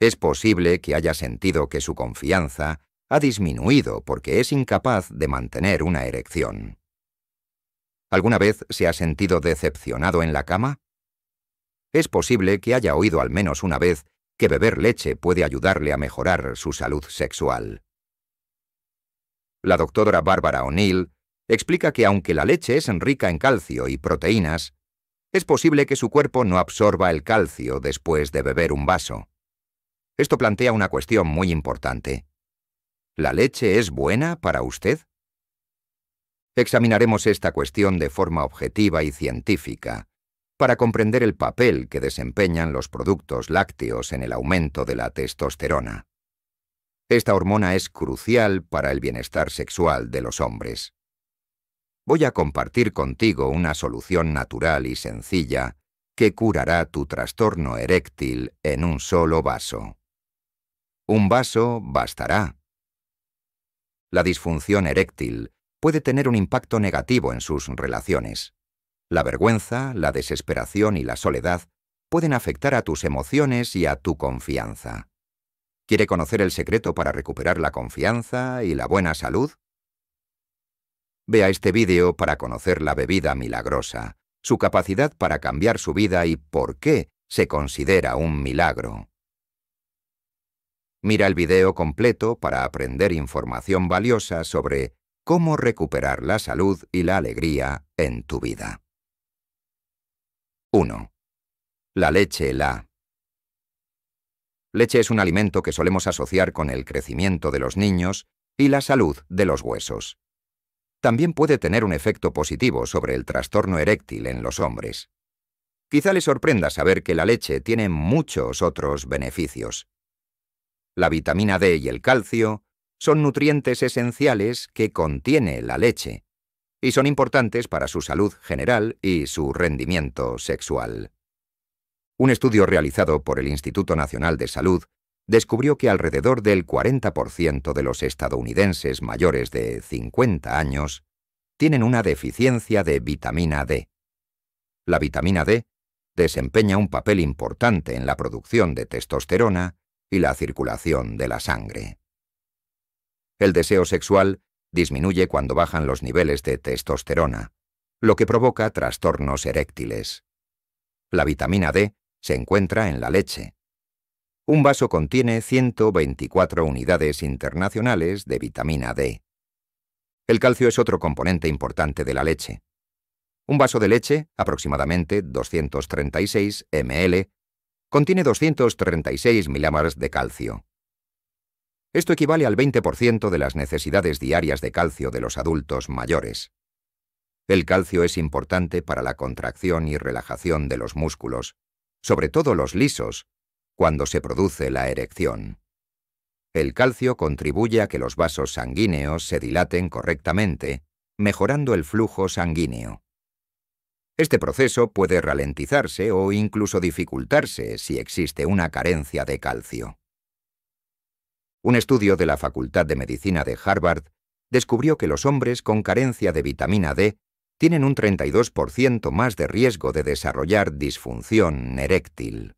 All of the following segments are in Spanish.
Es posible que haya sentido que su confianza ha disminuido porque es incapaz de mantener una erección. ¿Alguna vez se ha sentido decepcionado en la cama? Es posible que haya oído al menos una vez que beber leche puede ayudarle a mejorar su salud sexual. La doctora Bárbara O'Neill explica que aunque la leche es rica en calcio y proteínas, es posible que su cuerpo no absorba el calcio después de beber un vaso. Esto plantea una cuestión muy importante. ¿La leche es buena para usted? Examinaremos esta cuestión de forma objetiva y científica para comprender el papel que desempeñan los productos lácteos en el aumento de la testosterona. Esta hormona es crucial para el bienestar sexual de los hombres. Voy a compartir contigo una solución natural y sencilla que curará tu trastorno eréctil en un solo vaso. Un vaso bastará. La disfunción eréctil puede tener un impacto negativo en sus relaciones. La vergüenza, la desesperación y la soledad pueden afectar a tus emociones y a tu confianza. ¿Quiere conocer el secreto para recuperar la confianza y la buena salud? Vea este vídeo para conocer la bebida milagrosa, su capacidad para cambiar su vida y por qué se considera un milagro. Mira el video completo para aprender información valiosa sobre cómo recuperar la salud y la alegría en tu vida. 1. La leche la. Leche es un alimento que solemos asociar con el crecimiento de los niños y la salud de los huesos. También puede tener un efecto positivo sobre el trastorno eréctil en los hombres. Quizá le sorprenda saber que la leche tiene muchos otros beneficios la vitamina D y el calcio son nutrientes esenciales que contiene la leche y son importantes para su salud general y su rendimiento sexual. Un estudio realizado por el Instituto Nacional de Salud descubrió que alrededor del 40% de los estadounidenses mayores de 50 años tienen una deficiencia de vitamina D. La vitamina D desempeña un papel importante en la producción de testosterona y la circulación de la sangre. El deseo sexual disminuye cuando bajan los niveles de testosterona, lo que provoca trastornos eréctiles. La vitamina D se encuentra en la leche. Un vaso contiene 124 unidades internacionales de vitamina D. El calcio es otro componente importante de la leche. Un vaso de leche, aproximadamente 236 ml, contiene 236 milámaras de calcio. Esto equivale al 20% de las necesidades diarias de calcio de los adultos mayores. El calcio es importante para la contracción y relajación de los músculos, sobre todo los lisos, cuando se produce la erección. El calcio contribuye a que los vasos sanguíneos se dilaten correctamente, mejorando el flujo sanguíneo. Este proceso puede ralentizarse o incluso dificultarse si existe una carencia de calcio. Un estudio de la Facultad de Medicina de Harvard descubrió que los hombres con carencia de vitamina D tienen un 32% más de riesgo de desarrollar disfunción eréctil.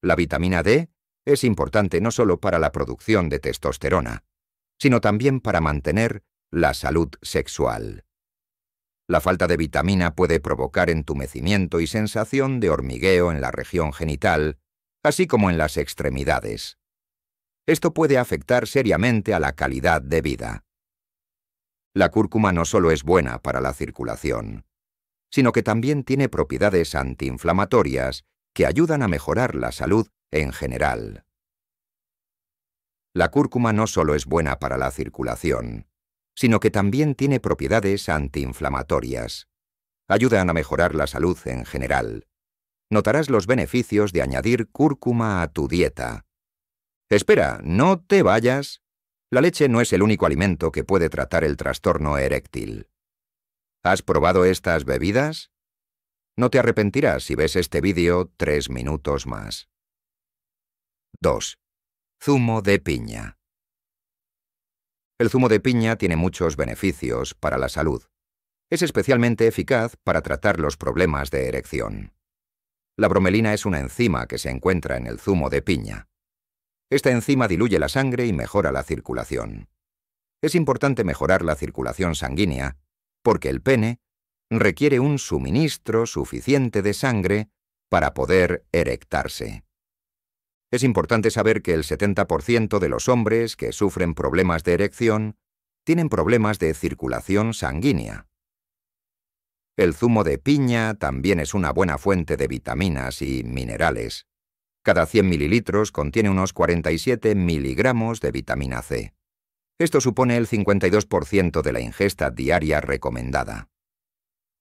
La vitamina D es importante no solo para la producción de testosterona, sino también para mantener la salud sexual. La falta de vitamina puede provocar entumecimiento y sensación de hormigueo en la región genital, así como en las extremidades. Esto puede afectar seriamente a la calidad de vida. La cúrcuma no solo es buena para la circulación, sino que también tiene propiedades antiinflamatorias que ayudan a mejorar la salud en general. La cúrcuma no solo es buena para la circulación, sino que también tiene propiedades antiinflamatorias. Ayudan a mejorar la salud en general. Notarás los beneficios de añadir cúrcuma a tu dieta. Espera, no te vayas. La leche no es el único alimento que puede tratar el trastorno eréctil. ¿Has probado estas bebidas? No te arrepentirás si ves este vídeo tres minutos más. 2. Zumo de piña. El zumo de piña tiene muchos beneficios para la salud. Es especialmente eficaz para tratar los problemas de erección. La bromelina es una enzima que se encuentra en el zumo de piña. Esta enzima diluye la sangre y mejora la circulación. Es importante mejorar la circulación sanguínea porque el pene requiere un suministro suficiente de sangre para poder erectarse. Es importante saber que el 70% de los hombres que sufren problemas de erección tienen problemas de circulación sanguínea. El zumo de piña también es una buena fuente de vitaminas y minerales. Cada 100 mililitros contiene unos 47 miligramos de vitamina C. Esto supone el 52% de la ingesta diaria recomendada.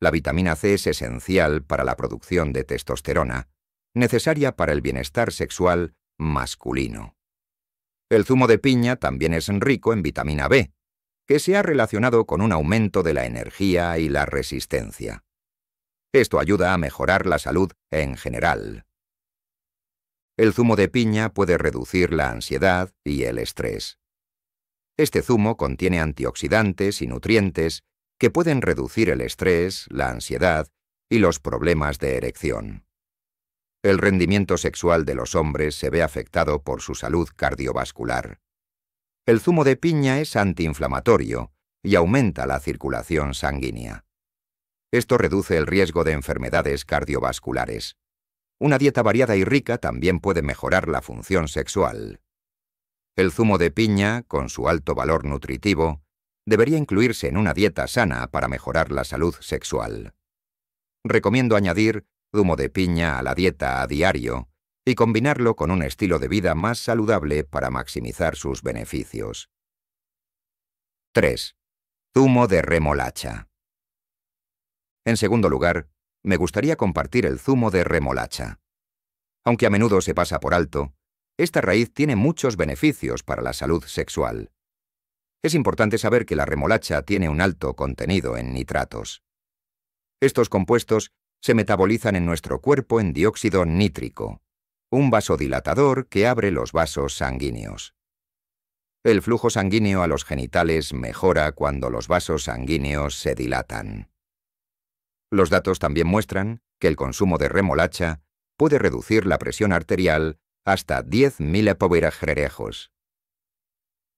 La vitamina C es esencial para la producción de testosterona, necesaria para el bienestar sexual masculino. El zumo de piña también es rico en vitamina B, que se ha relacionado con un aumento de la energía y la resistencia. Esto ayuda a mejorar la salud en general. El zumo de piña puede reducir la ansiedad y el estrés. Este zumo contiene antioxidantes y nutrientes que pueden reducir el estrés, la ansiedad y los problemas de erección el rendimiento sexual de los hombres se ve afectado por su salud cardiovascular. El zumo de piña es antiinflamatorio y aumenta la circulación sanguínea. Esto reduce el riesgo de enfermedades cardiovasculares. Una dieta variada y rica también puede mejorar la función sexual. El zumo de piña, con su alto valor nutritivo, debería incluirse en una dieta sana para mejorar la salud sexual. Recomiendo añadir zumo de piña a la dieta a diario y combinarlo con un estilo de vida más saludable para maximizar sus beneficios. 3. Zumo de remolacha. En segundo lugar, me gustaría compartir el zumo de remolacha. Aunque a menudo se pasa por alto, esta raíz tiene muchos beneficios para la salud sexual. Es importante saber que la remolacha tiene un alto contenido en nitratos. Estos compuestos se metabolizan en nuestro cuerpo en dióxido nítrico, un vasodilatador que abre los vasos sanguíneos. El flujo sanguíneo a los genitales mejora cuando los vasos sanguíneos se dilatan. Los datos también muestran que el consumo de remolacha puede reducir la presión arterial hasta 10.000 epoverajrerejos.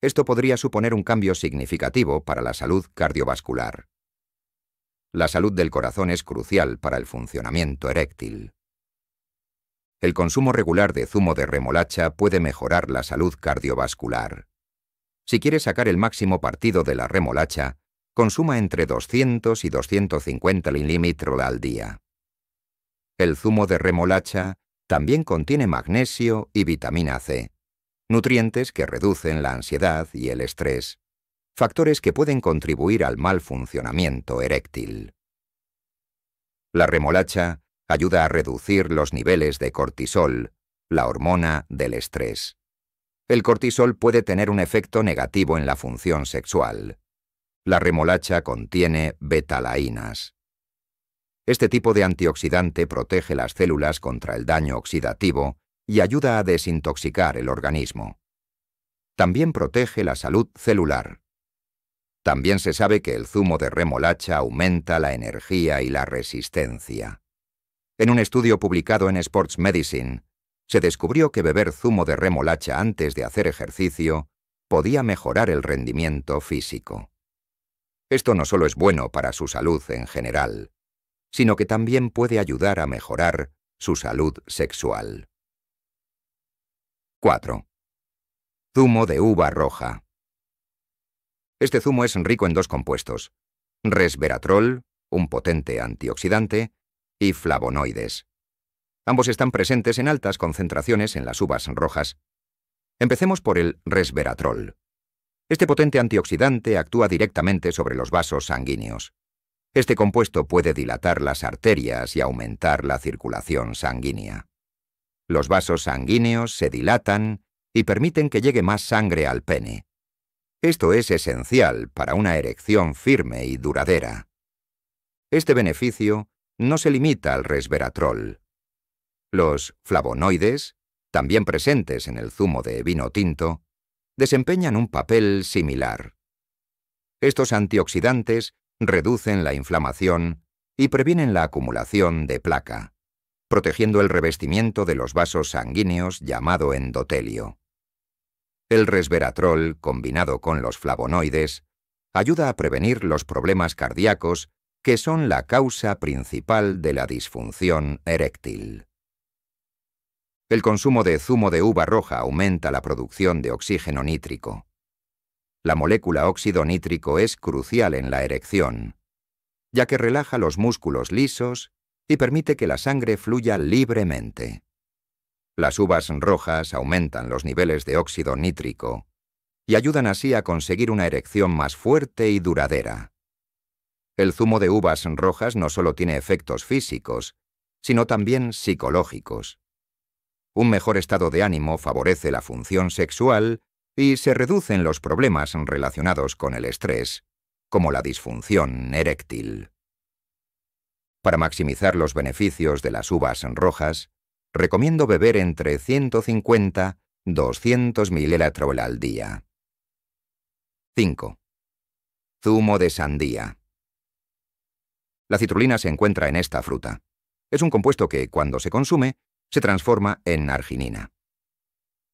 Esto podría suponer un cambio significativo para la salud cardiovascular. La salud del corazón es crucial para el funcionamiento eréctil. El consumo regular de zumo de remolacha puede mejorar la salud cardiovascular. Si quiere sacar el máximo partido de la remolacha, consuma entre 200 y 250 milímetros al día. El zumo de remolacha también contiene magnesio y vitamina C, nutrientes que reducen la ansiedad y el estrés factores que pueden contribuir al mal funcionamiento eréctil. La remolacha ayuda a reducir los niveles de cortisol, la hormona del estrés. El cortisol puede tener un efecto negativo en la función sexual. La remolacha contiene betalaínas. Este tipo de antioxidante protege las células contra el daño oxidativo y ayuda a desintoxicar el organismo. También protege la salud celular. También se sabe que el zumo de remolacha aumenta la energía y la resistencia. En un estudio publicado en Sports Medicine, se descubrió que beber zumo de remolacha antes de hacer ejercicio podía mejorar el rendimiento físico. Esto no solo es bueno para su salud en general, sino que también puede ayudar a mejorar su salud sexual. 4. Zumo de uva roja. Este zumo es rico en dos compuestos, resveratrol, un potente antioxidante, y flavonoides. Ambos están presentes en altas concentraciones en las uvas rojas. Empecemos por el resveratrol. Este potente antioxidante actúa directamente sobre los vasos sanguíneos. Este compuesto puede dilatar las arterias y aumentar la circulación sanguínea. Los vasos sanguíneos se dilatan y permiten que llegue más sangre al pene, esto es esencial para una erección firme y duradera. Este beneficio no se limita al resveratrol. Los flavonoides, también presentes en el zumo de vino tinto, desempeñan un papel similar. Estos antioxidantes reducen la inflamación y previenen la acumulación de placa, protegiendo el revestimiento de los vasos sanguíneos llamado endotelio. El resveratrol, combinado con los flavonoides, ayuda a prevenir los problemas cardíacos que son la causa principal de la disfunción eréctil. El consumo de zumo de uva roja aumenta la producción de oxígeno nítrico. La molécula óxido nítrico es crucial en la erección, ya que relaja los músculos lisos y permite que la sangre fluya libremente. Las uvas rojas aumentan los niveles de óxido nítrico y ayudan así a conseguir una erección más fuerte y duradera. El zumo de uvas rojas no solo tiene efectos físicos, sino también psicológicos. Un mejor estado de ánimo favorece la función sexual y se reducen los problemas relacionados con el estrés, como la disfunción eréctil. Para maximizar los beneficios de las uvas rojas, recomiendo beber entre 150 200 mililitros al día. 5. Zumo de sandía. La citrulina se encuentra en esta fruta. Es un compuesto que, cuando se consume, se transforma en arginina.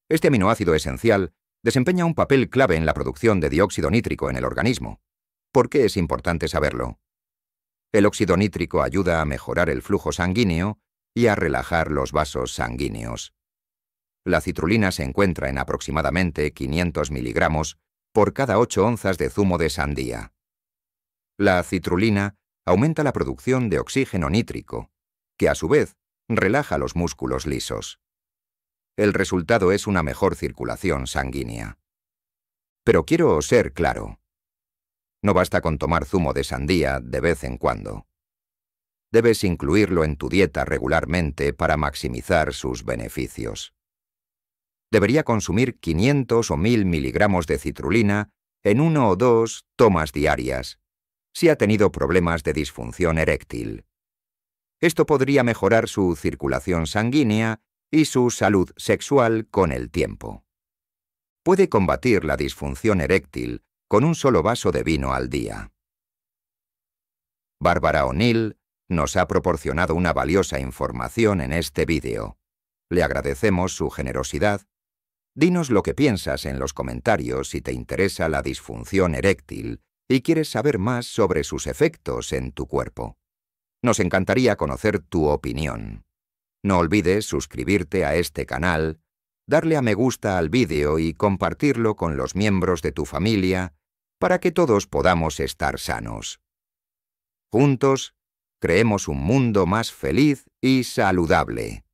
Este aminoácido esencial desempeña un papel clave en la producción de dióxido nítrico en el organismo. ¿Por qué es importante saberlo? El óxido nítrico ayuda a mejorar el flujo sanguíneo y a relajar los vasos sanguíneos. La citrulina se encuentra en aproximadamente 500 miligramos por cada 8 onzas de zumo de sandía. La citrulina aumenta la producción de oxígeno nítrico, que a su vez relaja los músculos lisos. El resultado es una mejor circulación sanguínea. Pero quiero ser claro. No basta con tomar zumo de sandía de vez en cuando debes incluirlo en tu dieta regularmente para maximizar sus beneficios. Debería consumir 500 o 1000 miligramos de citrulina en uno o dos tomas diarias, si ha tenido problemas de disfunción eréctil. Esto podría mejorar su circulación sanguínea y su salud sexual con el tiempo. Puede combatir la disfunción eréctil con un solo vaso de vino al día. Bárbara O'Neill nos ha proporcionado una valiosa información en este vídeo. Le agradecemos su generosidad. Dinos lo que piensas en los comentarios si te interesa la disfunción eréctil y quieres saber más sobre sus efectos en tu cuerpo. Nos encantaría conocer tu opinión. No olvides suscribirte a este canal, darle a me gusta al vídeo y compartirlo con los miembros de tu familia para que todos podamos estar sanos. Juntos creemos un mundo más feliz y saludable.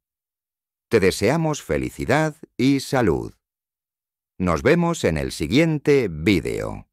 Te deseamos felicidad y salud. Nos vemos en el siguiente vídeo.